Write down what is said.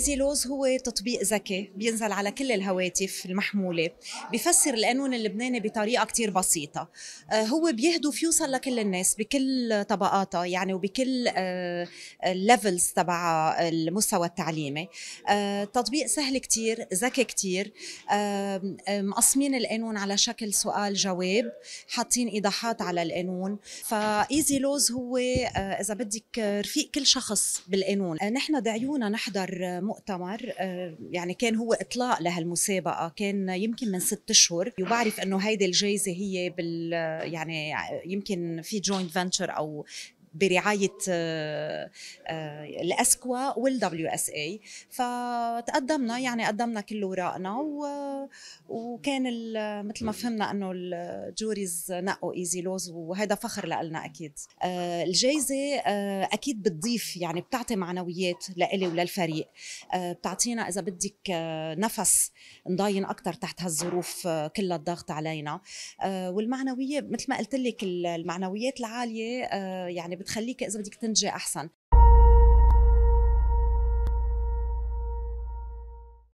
ايزي لوز هو تطبيق ذكي بينزل على كل الهواتف المحموله بفسر القانون اللبناني بطريقه كتير بسيطه آه، هو بيهدف يوصل لكل الناس بكل طبقاتها يعني وبكل الليفلز آه، تبع المستوى التعليمي آه، تطبيق سهل كتير ذكي كتير مقسمين القانون على شكل سؤال جواب حاطين ايضاحات على القانون فايزي لوز هو اذا بدك رفيق كل شخص بالقانون نحن دعيونا نحضر مؤتمر آه، يعني كان هو اطلاق لهالمسابقه كان يمكن من ست اشهر وبعرف انه هيدي الجائزه هي بال يعني يمكن في جوينت فنتشر او برعايه آه، آه، الاسكوا والدبليو اس اي فتقدمنا يعني قدمنا كل اوراقنا وكان مثل ما فهمنا انه الجوريز نقوا ايزي لوز وهذا فخر لنا اكيد آه، الجائزه اكيد بتضيف يعني بتعطي معنويات لإلي وللفريق بتعطينا اذا بدك نفس نضاين اكثر تحت هالظروف كلها الضغط علينا والمعنويه مثل ما قلت لك المعنويات العاليه يعني بتخليك اذا بدك تنجي احسن